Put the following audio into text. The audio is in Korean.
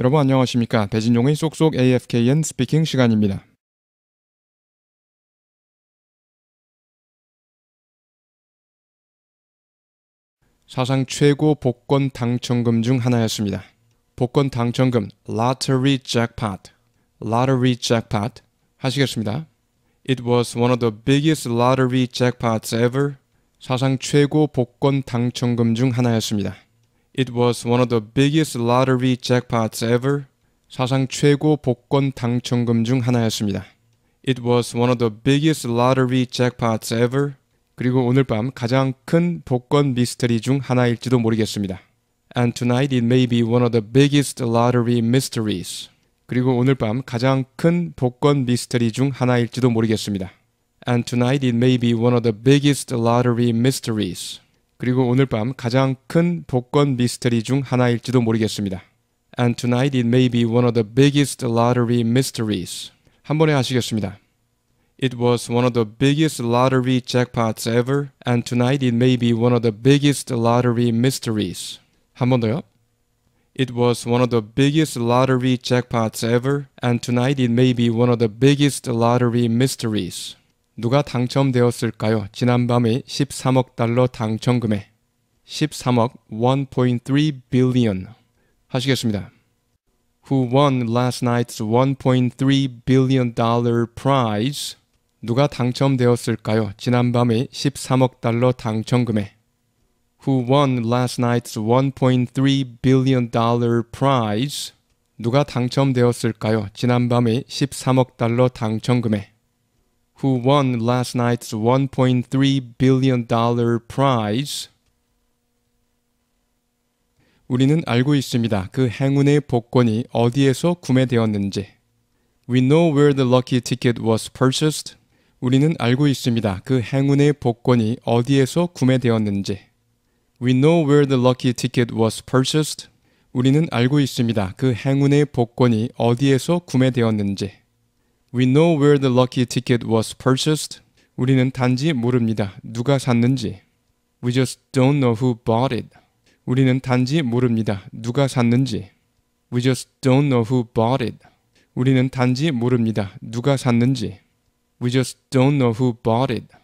여러분 안녕하십니까? 배진종의 쏙쏙 AFKN 스피킹 시간입니다. 사상 최고 복권 당첨금 중 하나였습니다. 복권 당첨금 lottery jackpot, lottery jackpot 하시겠습니다. It was one of the biggest lottery jackpots ever. 사상 최고 복권 당첨금 중 하나였습니다. It was one of the biggest lottery jackpots ever. 사상 최고 복권 당첨금 중 하나였습니다. It was one of the biggest lottery jackpots ever. 그리고 오늘 밤 가장 큰 복권 미스터리 중 하나일지도 모르겠습니다. And tonight it may be one of the biggest lottery mysteries. 그리고 오늘 밤 가장 큰 복권 미스터리 중 하나일지도 모르겠습니다. And tonight it may be one of the biggest lottery mysteries. 그리고 오늘 밤 가장 큰 복권 미스터리 중 하나일지도 모르겠습니다. And tonight it may be one of the biggest lottery mysteries. 한 번에 아시겠습니다. It was one of the biggest lottery jackpots ever, and tonight it may be one of the biggest lottery mysteries. 한번 더요. It was one of the biggest lottery jackpots ever, and tonight it may be one of the biggest lottery mysteries. 누가 당첨되었을까요? 지난밤의 13억 달러 당첨금에 13억 1.3 billion 하시겠습니다. Who won last night's 1.3 billion dollar prize? 누가 당첨되었을까요? 지난밤의 13억 달러 당첨금에 Who won last night's 1.3 billion dollar prize? 누가 당첨되었을까요? 지난밤의 13억 달러 당첨금에 who won last night's $1.3 billion prize. 우리는 알고 있습니다. 그 행운의 복권이 어디에서 구매되었는지. We know where the lucky ticket was purchased. 우리는 알고 있습니다. 그 행운의 복권이 어디에서 구매되었는지. We know where the lucky ticket was purchased. 우리는 알고 있습니다. 그 행운의 복권이 어디에서 구매되었는지. We know where the lucky ticket was purchased. 우리는 단지 모릅니다. 누가 샀는지. We just don't know who bought it. 우리는 단지 모릅니다. 누가 샀는지. We just don't know who bought it. 우리는 단지 모릅니다. 누가 샀는지. We just don't know who bought it.